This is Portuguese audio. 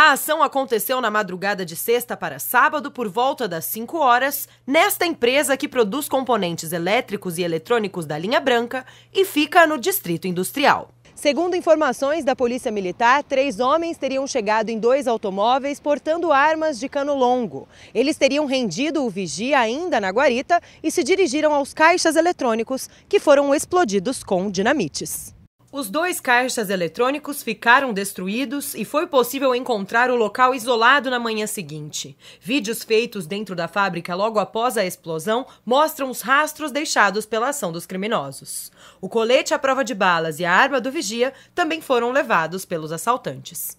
A ação aconteceu na madrugada de sexta para sábado, por volta das 5 horas, nesta empresa que produz componentes elétricos e eletrônicos da linha branca e fica no Distrito Industrial. Segundo informações da Polícia Militar, três homens teriam chegado em dois automóveis portando armas de cano longo. Eles teriam rendido o vigia ainda na guarita e se dirigiram aos caixas eletrônicos, que foram explodidos com dinamites. Os dois caixas eletrônicos ficaram destruídos e foi possível encontrar o local isolado na manhã seguinte. Vídeos feitos dentro da fábrica logo após a explosão mostram os rastros deixados pela ação dos criminosos. O colete à prova de balas e a arma do vigia também foram levados pelos assaltantes.